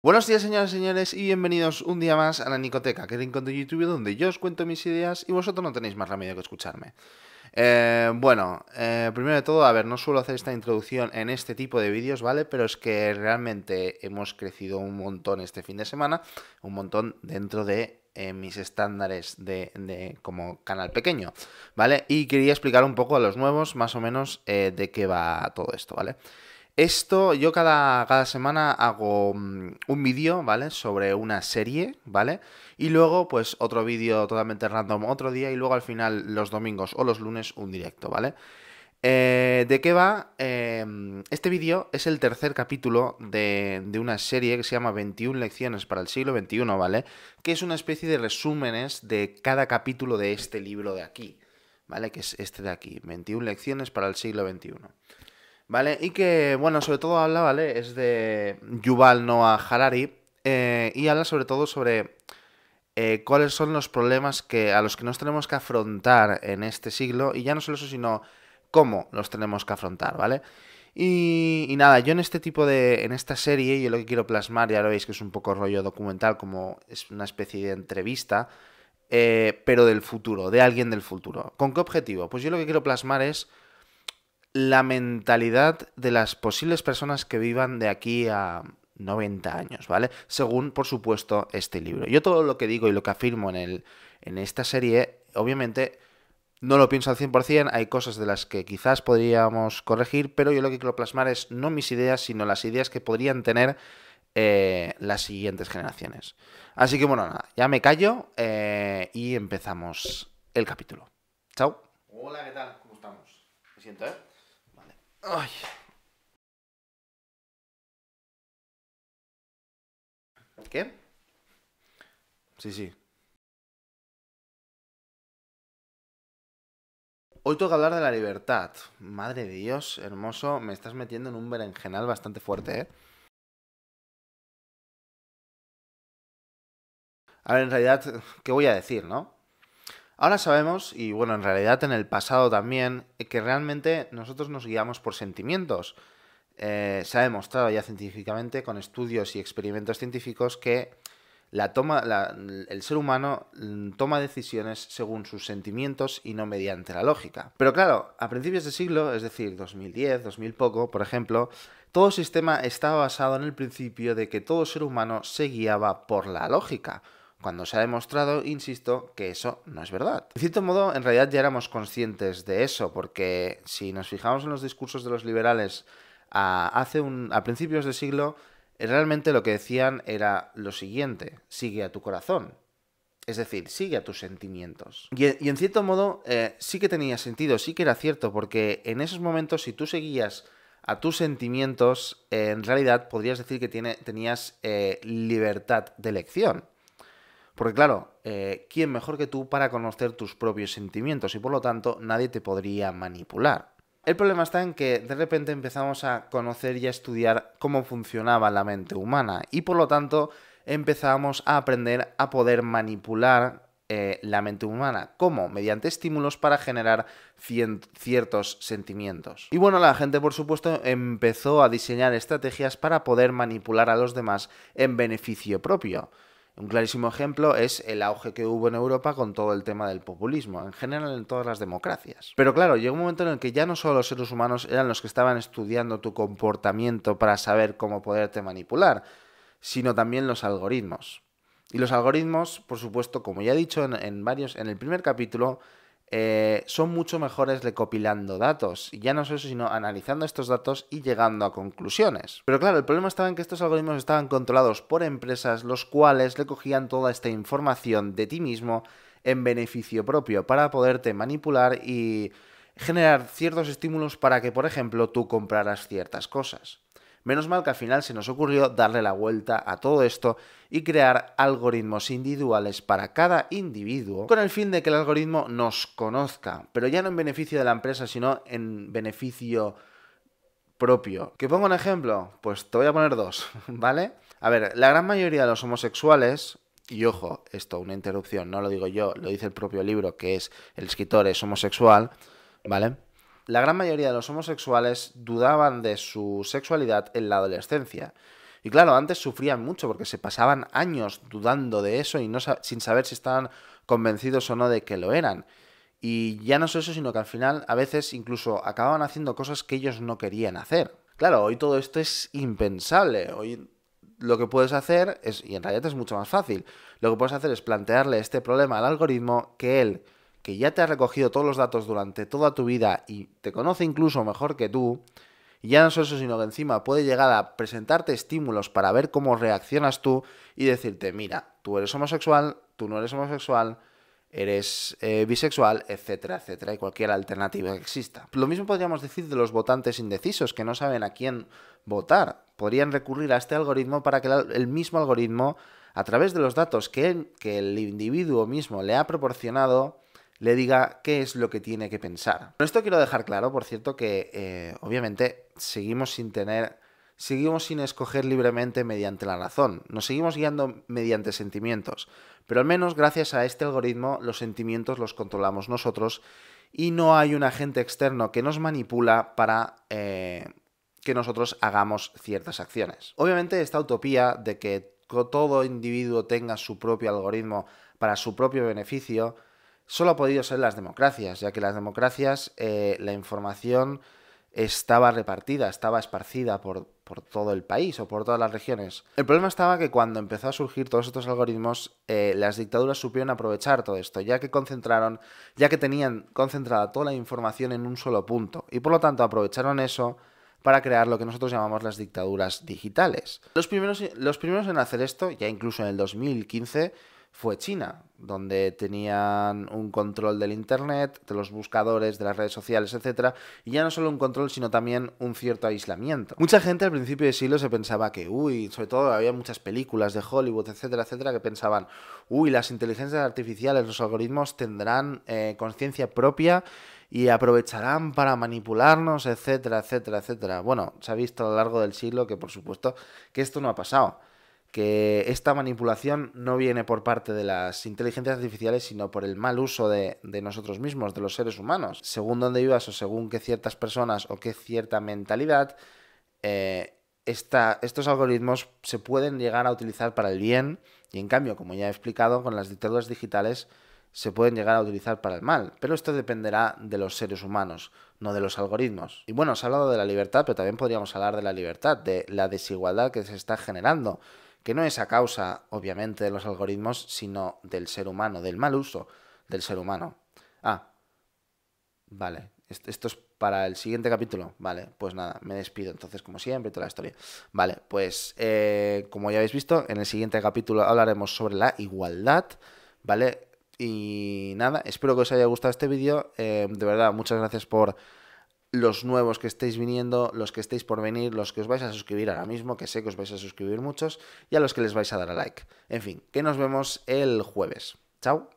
Buenos días señoras y señores y bienvenidos un día más a la Nicoteca, que es rincón de YouTube donde yo os cuento mis ideas y vosotros no tenéis más remedio que escucharme. Eh, bueno, eh, primero de todo, a ver, no suelo hacer esta introducción en este tipo de vídeos, ¿vale? Pero es que realmente hemos crecido un montón este fin de semana, un montón dentro de eh, mis estándares de, de, como canal pequeño, ¿vale? Y quería explicar un poco a los nuevos, más o menos, de qué va todo esto, ¿vale? Esto yo cada, cada semana hago mm, un vídeo, ¿vale? Sobre una serie, ¿vale? Y luego pues otro vídeo totalmente random otro día y luego al final los domingos o los lunes un directo, ¿vale? Eh, ¿De qué va? Em, este vídeo es el tercer capítulo de, de, una serie que se llama 21 lecciones para el siglo XXI, ¿vale? Que es una especie de resúmenes de cada capítulo de este libro de aquí, ¿vale? Que es este de aquí, 21 lecciones para el siglo XXI. ¿vale? Y que, bueno, sobre todo habla, ¿vale? Es de Yuval Noah Harari eh, y habla sobre todo sobre eh, cuáles son los problemas que, a los que nos tenemos que afrontar en este siglo y ya no solo eso, sino cómo los tenemos que afrontar, ¿vale? Y, nada, yo en este tipo de. en esta serie, yo lo que quiero plasmar, ya lo veis que es un poco rollo documental, como es una especie de entrevista, eh, pero del futuro, de alguien del futuro. ¿Con qué objetivo? Pues yo lo que quiero plasmar es la mentalidad de las posibles personas que vivan de aquí a 90 años, ¿vale? Según, por supuesto, este libro. Yo todo lo que digo y lo que afirmo en, el, en esta serie, obviamente, no lo pienso al 100%, hay cosas de las que quizás podríamos corregir, pero yo lo que quiero plasmar es no mis ideas, sino las ideas que podrían tener eh, las siguientes generaciones. Así que bueno, nada, ya me callo eh, y empezamos el capítulo. Chao. Hola, ¿qué tal? ¿Cómo estamos? Me siento, ¿eh? Ay. ¿Qué? Sí, sí. Hoy toca hablar de la libertad. Madre de Dios, hermoso, me estás metiendo en un berenjenal bastante fuerte, ¿eh? A ver, en realidad, ¿qué voy a decir, no? Ahora sabemos, y bueno, en realidad en el pasado también, que realmente nosotros nos guiamos por sentimientos. Eh, se ha demostrado ya científicamente con estudios y experimentos científicos que el ser humano mm, toma decisiones según sus sentimientos y no mediante la lógica. Pero claro, a principios de siglo, es decir, 2010, 2000 poco, por ejemplo, todo sistema estaba basado en el principio de que todo ser humano se guiaba por la lógica cuando se ha demostrado, insisto, que eso no es verdad. De cierto modo, en realidad ya éramos conscientes de eso, porque si nos fijamos en los discursos de los liberales a, hace un, a principios de siglo, realmente lo que decían era lo siguiente, sigue a tu corazón. Es decir, sigue a tus sentimientos. Y, en cierto modo eh, sí que tenía sentido, sí que era cierto, porque en esos momentos si tú seguías a tus sentimientos, en realidad podrías decir que tenías eh, libertad de elección. Porque claro, eh, ¿quién mejor que tú para conocer tus propios sentimientos? Y por lo tanto, nadie te podría manipular. El problema está en que de repente empezamos a conocer y a estudiar cómo funcionaba la mente humana y por lo tanto empezamos a aprender a poder manipular eh, la mente humana. ¿Cómo? Mediante estímulos para generar ciertos sentimientos. Y bueno, la gente por supuesto empezó a diseñar estrategias para poder manipular a los demás en beneficio propio. Un clarísimo ejemplo es el auge que hubo en Europa con todo el tema del populismo, en general en todas las democracias. Pero claro, llegó un momento en el que ya no solo los seres humanos eran los que estaban estudiando tu comportamiento para saber cómo poderte manipular, sino también los algoritmos. Y los algoritmos, por supuesto, como ya he dicho en, en varios, en el primer capítulo, eh, son mucho mejores recopilando datos. Y ya no solo eso, sino analizando estos datos y llegando a conclusiones. Pero claro, el problema estaba en que estos algoritmos estaban controlados por empresas, los cuales recogían toda esta información de ti mismo en beneficio propio para poderte manipular y generar ciertos estímulos para que, por ejemplo, tú compraras ciertas cosas. Menos mal que al final se nos ocurrió darle la vuelta a todo esto y crear algoritmos individuales para cada individuo con el fin de que el algoritmo nos conozca, pero ya no en beneficio de la empresa, sino en beneficio propio. ¿Que pongo un ejemplo? Pues te voy a poner dos, ¿vale? A ver, la gran mayoría de los homosexuales, y ojo, esto, una interrupción, no lo digo yo, lo dice el propio libro, que es el escritor es homosexual, ¿vale? la gran mayoría de los homosexuales dudaban de su sexualidad en la adolescencia. Y claro, antes sufrían mucho porque se pasaban años dudando de eso y no sin saber si estaban convencidos o no de que lo eran. Y ya no solo eso, sino que al final a veces incluso acababan haciendo cosas que ellos no querían hacer. Claro, hoy todo esto es impensable. Hoy lo que puedes hacer es, y en realidad es mucho más fácil, lo que puedes hacer es plantearle este problema al algoritmo que él que ya te ha recogido todos los datos durante toda tu vida y te conoce incluso mejor que tú, y ya no solo eso, sino que encima puede llegar a presentarte estímulos para ver cómo reaccionas tú y decirte, mira, tú eres homosexual, tú no eres homosexual, eres eh, bisexual, etcétera, etcétera, y cualquier alternativa que exista. Lo mismo podríamos decir de los votantes indecisos, que no saben a quién votar. Podrían recurrir a este algoritmo para que el mismo algoritmo, a través de los datos que, que el individuo mismo le ha proporcionado, le diga qué es lo que tiene que pensar. Con esto quiero dejar claro, por cierto, que eh, obviamente seguimos sin tener, seguimos sin escoger libremente mediante la razón, nos seguimos guiando mediante sentimientos, pero al menos gracias a este algoritmo los sentimientos los controlamos nosotros y no hay un agente externo que nos manipula para... Eh, que nosotros hagamos ciertas acciones. Obviamente esta utopía de que todo individuo tenga su propio algoritmo para su propio beneficio solo ha podido ser las democracias, ya que las democracias eh, la información estaba repartida, estaba esparcida por, por, todo el país o por todas las regiones. El problema estaba que cuando empezó a surgir todos estos algoritmos, eh, las dictaduras supieron aprovechar todo esto, ya que concentraron, ya que tenían concentrada toda la información en un solo punto, y por lo tanto aprovecharon eso para crear lo que nosotros llamamos las dictaduras digitales. Los primeros, los primeros en hacer esto, ya incluso en el 2015, fue China, donde tenían un control del Internet, de los buscadores, de las redes sociales, etc. Y ya no solo un control, sino también un cierto aislamiento. Mucha gente al principio del siglo se pensaba que, uy, sobre todo había muchas películas de Hollywood, etcétera, etcétera, que pensaban, uy, las inteligencias artificiales, los algoritmos tendrán eh, conciencia propia y aprovecharán para manipularnos, etcétera, etcétera, etcétera. Bueno, se ha visto a lo largo del siglo que, por supuesto, que esto no ha pasado que esta manipulación no viene por parte de las inteligencias artificiales, sino por el mal uso de, nosotros mismos, de los seres humanos. Según donde vivas o según qué ciertas personas o qué cierta mentalidad, eh, estos algoritmos se pueden llegar a utilizar para el bien y en cambio, como ya he explicado, con las dictaduras digitales se pueden llegar a utilizar para el mal. Pero esto dependerá de los seres humanos, no de los algoritmos. Y bueno, se ha hablado de la libertad, pero también podríamos hablar de la libertad, de la desigualdad que se está generando que no es a causa, obviamente, de los algoritmos, sino del ser humano, del mal uso del ser humano. Ah, vale, esto es para el siguiente capítulo. Vale, pues nada, me despido entonces, como siempre, toda la historia. Vale, pues eh, como ya habéis visto, en el siguiente capítulo hablaremos sobre la igualdad, ¿vale? Y nada, espero que os haya gustado este vídeo. Eh, de verdad, muchas gracias por los nuevos que estéis viniendo, los que estéis por venir, los que os vais a suscribir ahora mismo, que sé que os vais a suscribir muchos, y a los que les vais a dar a like. En fin, que nos vemos el jueves. Chao.